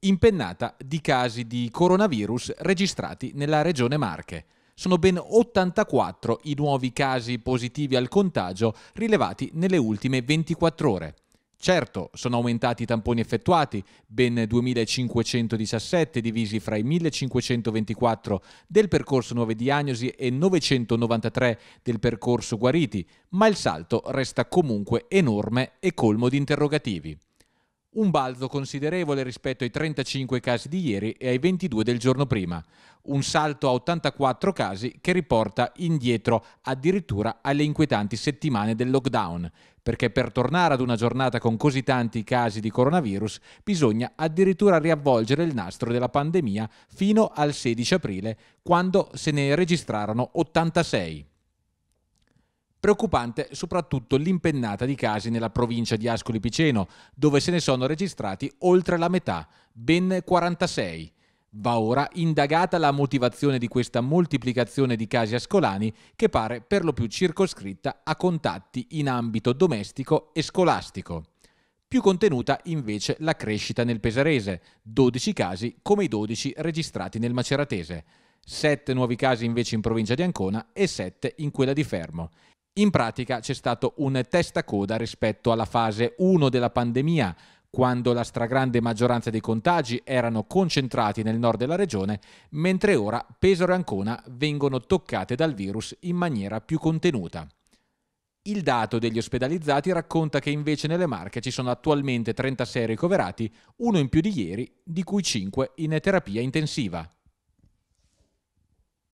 impennata di casi di coronavirus registrati nella regione Marche. Sono ben 84 i nuovi casi positivi al contagio rilevati nelle ultime 24 ore. Certo, sono aumentati i tamponi effettuati, ben 2517 divisi fra i 1524 del percorso nuove diagnosi e 993 del percorso guariti, ma il salto resta comunque enorme e colmo di interrogativi un balzo considerevole rispetto ai 35 casi di ieri e ai 22 del giorno prima, un salto a 84 casi che riporta indietro addirittura alle inquietanti settimane del lockdown, perché per tornare ad una giornata con così tanti casi di coronavirus bisogna addirittura riavvolgere il nastro della pandemia fino al 16 aprile, quando se ne registrarono 86. Preoccupante soprattutto l'impennata di casi nella provincia di Ascoli Piceno, dove se ne sono registrati oltre la metà, ben 46. Va ora indagata la motivazione di questa moltiplicazione di casi ascolani che pare per lo più circoscritta a contatti in ambito domestico e scolastico. Più contenuta invece la crescita nel Pesarese, 12 casi come i 12 registrati nel Maceratese. 7 nuovi casi invece in provincia di Ancona e 7 in quella di Fermo. In pratica c'è stato un testacoda rispetto alla fase 1 della pandemia, quando la stragrande maggioranza dei contagi erano concentrati nel nord della regione, mentre ora Pesaro e Ancona vengono toccate dal virus in maniera più contenuta. Il dato degli ospedalizzati racconta che invece nelle Marche ci sono attualmente 36 ricoverati, uno in più di ieri, di cui 5 in terapia intensiva.